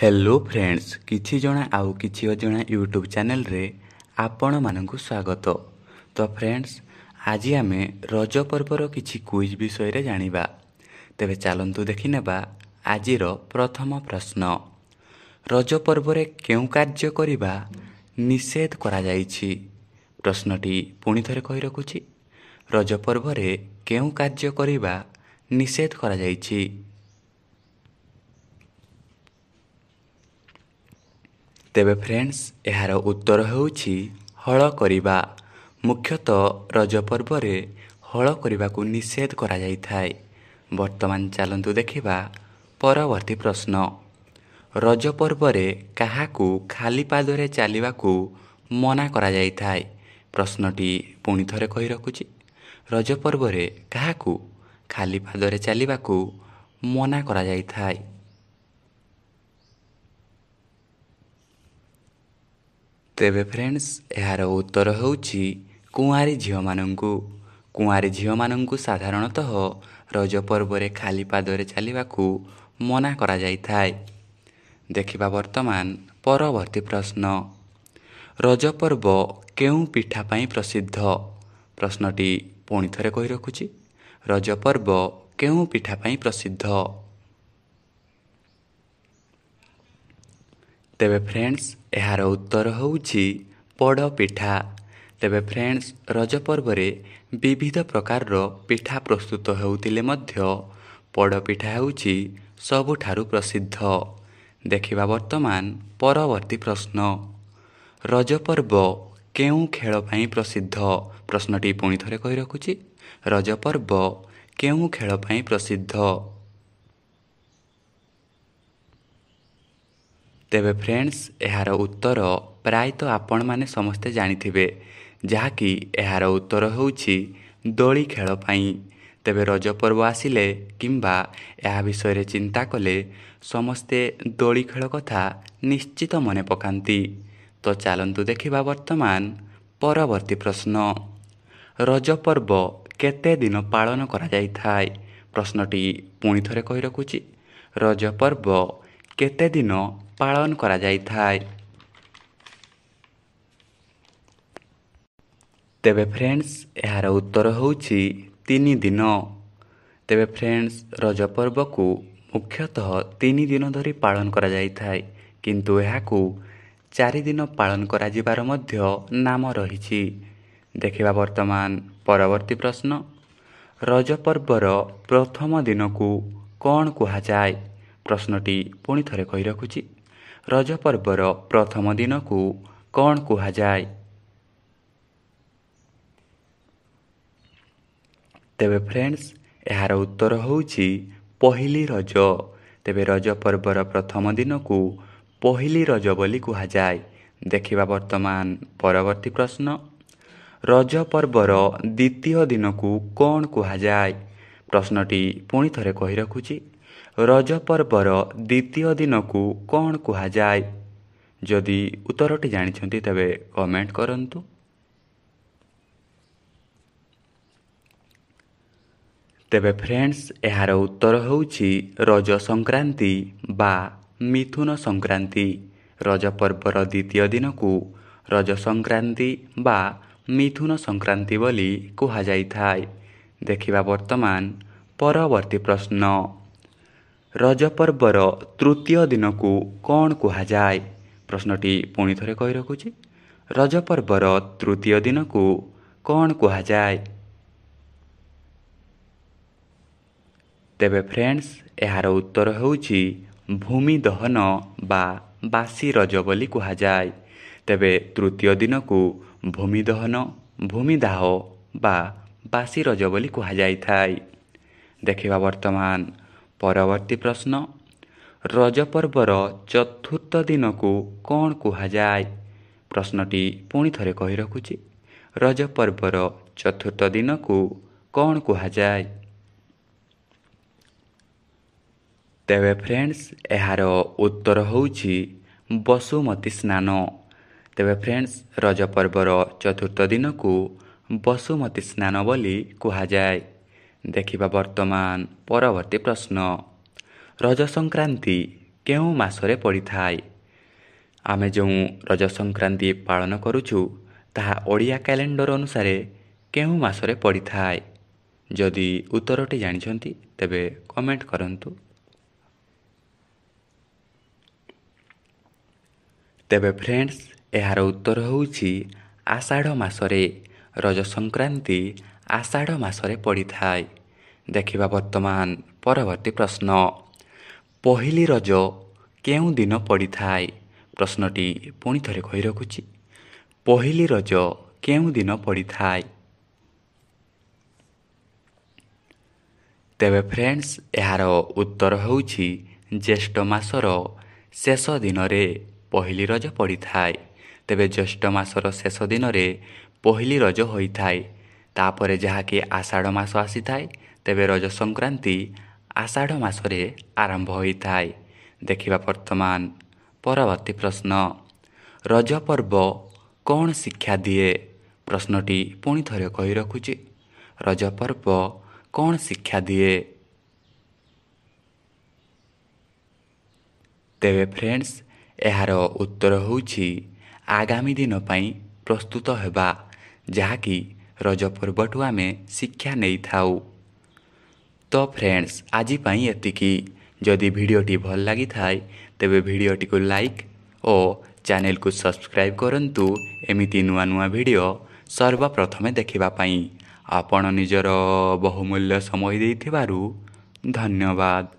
hello friends କିଛି ଜଣା ଆଉ କିଛି ଅଜଣା ୟୁଟ୍ୟୁବ୍ ଚ୍ୟାନେଲ୍ରେ ଆପଣମାନଙ୍କୁ ସ୍ୱାଗତ ତ ଫ୍ରେଣ୍ଡସ୍ ଆଜି ଆମେ ରଜ ପର୍ବର କିଛି କୁଇଜ୍ ବିଷୟରେ ଜାଣିବା ତେବେ ଚାଲନ୍ତୁ ଦେଖିନେବା ଆଜିର ପ୍ରଥମ ପ୍ରଶ୍ନ ରଜ ପର୍ବରେ କେଉଁ କାର୍ଯ୍ୟ କରିବା ନିଷେଧ କରାଯାଇଛି ପ୍ରଶ୍ନଟି ପୁଣି ଥରେ କହି ରଖୁଛି ରଜ ପର୍ବରେ କେଉଁ କାର୍ଯ୍ୟ କରିବା ନିଷେଧ କରାଯାଇଛି ତେବେ ଫ୍ରେଣ୍ଡସ୍ ଏହାର ଉତ୍ତର ହେଉଛି ହଳ କରିବା ମୁଖ୍ୟତଃ ରଜ ପର୍ବରେ ହଳ କରିବାକୁ ନିଷେଧ କରାଯାଇଥାଏ ବର୍ତ୍ତମାନ ଚାଲନ୍ତୁ ଦେଖିବା ପରବର୍ତ୍ତୀ ପ୍ରଶ୍ନ ରଜ ପର୍ବରେ କାହାକୁ ଖାଲି ପାଦରେ ଚାଲିବାକୁ ମନା କରାଯାଇଥାଏ ପ୍ରଶ୍ନଟି ପୁଣି ଥରେ କହି ରଖୁଛି ରଜ ପର୍ବରେ କାହାକୁ ଖାଲି ପାଦରେ ଚାଲିବାକୁ ମନା କରାଯାଇଥାଏ ତେବେ ଫ୍ରେଣ୍ଡସ୍ ଏହାର ଉତ୍ତର ହେଉଛି କୁଆଁରୀ ଝିଅମାନଙ୍କୁ କୁଆଁରୀ ଝିଅମାନଙ୍କୁ ସାଧାରଣତଃ ରଜ ପର୍ବରେ ଖାଲି ପାଦରେ ଚାଲିବାକୁ ମନା କରାଯାଇଥାଏ ଦେଖିବା ବର୍ତ୍ତମାନ ପରବର୍ତ୍ତୀ ପ୍ରଶ୍ନ ରଜ ପର୍ବ କେଉଁ ପିଠା ପାଇଁ ପ୍ରସିଦ୍ଧ ପ୍ରଶ୍ନଟି ପୁଣି ଥରେ କହି ରଖୁଛି ରଜ ପର୍ବ କେଉଁ ପିଠା ପାଇଁ ପ୍ରସିଦ୍ଧ ତେବେ ଫ୍ରେଣ୍ଡସ୍ ଏହାର ଉତ୍ତର ହେଉଛି ପୋଡ଼ପିଠା ତେବେ ଫ୍ରେଣ୍ଡସ୍ ରଜ ପର୍ବରେ ବିବିଧ ପ୍ରକାରର ପିଠା ପ୍ରସ୍ତୁତ ହେଉଥିଲେ ମଧ୍ୟ ପୋଡ଼ପିଠା ହେଉଛି ସବୁଠାରୁ ପ୍ରସିଦ୍ଧ ଦେଖିବା ବର୍ତ୍ତମାନ ପରବର୍ତ୍ତୀ ପ୍ରଶ୍ନ ରଜ ପର୍ବ କେଉଁ ଖେଳ ପାଇଁ ପ୍ରସିଦ୍ଧ ପ୍ରଶ୍ନଟି ପୁଣି ଥରେ କହି ରଖୁଛି ରଜ ପର୍ବ କେଉଁ ଖେଳ ପାଇଁ ପ୍ରସିଦ୍ଧ ତେବେ ଫ୍ରେଣ୍ଡସ୍ ଏହାର ଉତ୍ତର ପ୍ରାୟତଃ ଆପଣମାନେ ସମସ୍ତେ ଜାଣିଥିବେ ଯାହାକି ଏହାର ଉତ୍ତର ହେଉଛି ଦୋଳି ଖେଳ ପାଇଁ ତେବେ ରଜ ପର୍ବ ଆସିଲେ କିମ୍ବା ଏହା ବିଷୟରେ ଚିନ୍ତା କଲେ ସମସ୍ତେ ଦୋଳି ଖେଳ କଥା ନିଶ୍ଚିତ ମନେ ପକାନ୍ତି ତ ଚାଲନ୍ତୁ ଦେଖିବା ବର୍ତ୍ତମାନ ପରବର୍ତ୍ତୀ ପ୍ରଶ୍ନ ରଜ ପର୍ବ କେତେ ଦିନ ପାଳନ କରାଯାଇଥାଏ ପ୍ରଶ୍ନଟି ପୁଣି ଥରେ କହି ରଖୁଛି ରଜ ପର୍ବ କେତେ ଦିନ ପାଳନ କରାଯାଇଥାଏ ତେବେ ଫ୍ରେଣ୍ଡସ୍ ଏହାର ଉତ୍ତର ହେଉଛି ତିନି ଦିନ ତେବେ ଫ୍ରେଣ୍ଡସ୍ ରଜ ପର୍ବକୁ ମୁଖ୍ୟତଃ ତିନି ଦିନ ଧରି ପାଳନ କରାଯାଇଥାଏ କିନ୍ତୁ ଏହାକୁ ଚାରିଦିନ ପାଳନ କରାଯିବାର ମଧ୍ୟ ନାମ ରହିଛି ଦେଖିବା ବର୍ତ୍ତମାନ ପରବର୍ତ୍ତୀ ପ୍ରଶ୍ନ ରଜ ପର୍ବର ପ୍ରଥମ ଦିନକୁ କ'ଣ କୁହାଯାଏ ପ୍ରଶ୍ନଟି ପୁଣି ଥରେ କହି ରଖୁଛି ରଜ ପର୍ବର ପ୍ରଥମ ଦିନକୁ କ'ଣ କୁହାଯାଏ ତେବେ ଫ୍ରେଣ୍ଡସ୍ ଏହାର ଉତ୍ତର ହେଉଛି ପହିଲି ରଜ ତେବେ ରଜ ପର୍ବର ପ୍ରଥମ ଦିନକୁ ପହିଲି ରଜ ବୋଲି କୁହାଯାଏ ଦେଖିବା ବର୍ତ୍ତମାନ ପରବର୍ତ୍ତୀ ପ୍ରଶ୍ନ ରଜ ପର୍ବର ଦ୍ୱିତୀୟ ଦିନକୁ କ'ଣ କୁହାଯାଏ ପ୍ରଶ୍ନଟି ପୁଣି ଥରେ କହି ରଖୁଛି ରଜ ପର୍ବର ଦ୍ୱିତୀୟ ଦିନକୁ କ'ଣ କୁହାଯାଏ ଯଦି ଉତ୍ତରଟି ଜାଣିଛନ୍ତି ତେବେ କମେଣ୍ଟ କରନ୍ତୁ ତେବେ ଫ୍ରେଣ୍ଡସ୍ ଏହାର ଉତ୍ତର ହେଉଛି ରଜ ସଂକ୍ରାନ୍ତି ବା ମିଥୁନ ସଂକ୍ରାନ୍ତି ରଜ ପର୍ବର ଦ୍ୱିତୀୟ ଦିନକୁ ରଜ ସଂକ୍ରାନ୍ତି ବା ମିଥୁନ ସଂକ୍ରାନ୍ତି ବୋଲି କୁହାଯାଇଥାଏ ଦେଖିବା ବର୍ତ୍ତମାନ ପରବର୍ତ୍ତୀ ପ୍ରଶ୍ନ ରଜ ପର୍ବର ତୃତୀୟ ଦିନକୁ କ'ଣ କୁହାଯାଏ ପ୍ରଶ୍ନଟି ପୁଣି ଥରେ କହି ରଖୁଛି ରଜ ପର୍ବର ତୃତୀୟ ଦିନକୁ କ'ଣ କୁହାଯାଏ ତେବେ ଫ୍ରେଣ୍ଡସ୍ ଏହାର ଉତ୍ତର ହେଉଛି ଭୂମି ଦହନ ବା ବାସି ରଜ ବୋଲି କୁହାଯାଏ ତେବେ ତୃତୀୟ ଦିନକୁ ଭୂମି ଦହନ ଭୂମିଦାହ ବା ବାସି ରଜ ବୋଲି କୁହାଯାଇଥାଏ ଦେଖିବା ବର୍ତ୍ତମାନ ପରବର୍ତ୍ତୀ ପ୍ରଶ୍ନ ରଜ ପର୍ବର ଚତୁର୍ଥ ଦିନକୁ କ'ଣ କୁହାଯାଏ ପ୍ରଶ୍ନଟି ପୁଣି ଥରେ କହି ରଖୁଛି ରଜ ପର୍ବର ଚତୁର୍ଥ ଦିନକୁ କ'ଣ କୁହାଯାଏ ତେବେ ଫ୍ରେଣ୍ଡସ୍ ଏହାର ଉତ୍ତର ହେଉଛି ବସୁମତୀ ସ୍ନାନ ତେବେ ଫ୍ରେଣ୍ଡସ୍ ରଜ ପର୍ବର ଚତୁର୍ଥ ଦିନକୁ ବସୁମତୀ ସ୍ନାନ ବୋଲି କୁହାଯାଏ ଦେଖିବା ବର୍ତ୍ତମାନ ପରବର୍ତ୍ତୀ ପ୍ରଶ୍ନ ରଜ ସଂକ୍ରାନ୍ତି କେଉଁ ମାସରେ ପଡ଼ିଥାଏ ଆମେ ଯେଉଁ ରଜ ସଂକ୍ରାନ୍ତି ପାଳନ କରୁଛୁ ତାହା ଓଡ଼ିଆ କ୍ୟାଲେଣ୍ଡର ଅନୁସାରେ କେଉଁ ମାସରେ ପଡ଼ିଥାଏ ଯଦି ଉତ୍ତରଟି ଜାଣିଛନ୍ତି ତେବେ କମେଣ୍ଟ କରନ୍ତୁ ତେବେ ଫ୍ରେଣ୍ଡସ୍ ଏହାର ଉତ୍ତର ହେଉଛି ଆଷାଢ଼ ମାସରେ ରଜ ସଂକ୍ରାନ୍ତି ଆଷାଢ଼ ମାସରେ ପଡ଼ିଥାଏ ଦେଖିବା ବର୍ତ୍ତମାନ ପରବର୍ତ୍ତୀ ପ୍ରଶ୍ନ ପହିଲି ରଜ କେଉଁ ଦିନ ପଡ଼ିଥାଏ ପ୍ରଶ୍ନଟି ପୁଣି ଥରେ କହି ରଖୁଛି ପହିଲି ରଜ କେଉଁ ଦିନ ପଡ଼ିଥାଏ ତେବେ ଫ୍ରେଣ୍ଡସ୍ ଏହାର ଉତ୍ତର ହେଉଛି ଜ୍ୟେଷ୍ଠ ମାସର ଶେଷ ଦିନରେ ପହିଲି ରଜ ପଡ଼ିଥାଏ ତେବେ ଜ୍ୟେଷ୍ଠ ମାସର ଶେଷ ଦିନରେ ପହିଲି ରଜ ହୋଇଥାଏ ତାପରେ ଯାହାକି ଆଷାଢ଼ ମାସ ଆସିଥାଏ ତେବେ ରଜ ସଂକ୍ରାନ୍ତି ଆଷାଢ଼ ମାସରେ ଆରମ୍ଭ ହୋଇଥାଏ ଦେଖିବା ବର୍ତ୍ତମାନ ପରବର୍ତ୍ତୀ ପ୍ରଶ୍ନ ରଜ ପର୍ବ କ'ଣ ଶିକ୍ଷା ଦିଏ ପ୍ରଶ୍ନଟି ପୁଣି ଥରେ କହି ରଖୁଛି ରଜ ପର୍ବ କ'ଣ ଶିକ୍ଷା ଦିଏ ତେବେ ଫ୍ରେଣ୍ଡସ୍ ଏହାର ଉତ୍ତର ହେଉଛି ଆଗାମୀ ଦିନ ପାଇଁ ପ୍ରସ୍ତୁତ ହେବା ଯାହାକି ରଜ ପର୍ବଠୁ ଆମେ ଶିକ୍ଷା ନେଇଥାଉ ତ ଫ୍ରେଣ୍ଡସ୍ ଆଜି ପାଇଁ ଏତିକି ଯଦି ଭିଡ଼ିଓଟି ଭଲ ଲାଗିଥାଏ ତେବେ ଭିଡ଼ିଓଟିକୁ ଲାଇକ୍ ଓ ଚ୍ୟାନେଲକୁ ସବସ୍କ୍ରାଇବ୍ କରନ୍ତୁ ଏମିତି ନୂଆ ନୂଆ ଭିଡ଼ିଓ ସର୍ବପ୍ରଥମେ ଦେଖିବା ପାଇଁ ଆପଣ ନିଜର ବହୁମୂଲ୍ୟ ସମୟ ଦେଇଥିବାରୁ ଧନ୍ୟବାଦ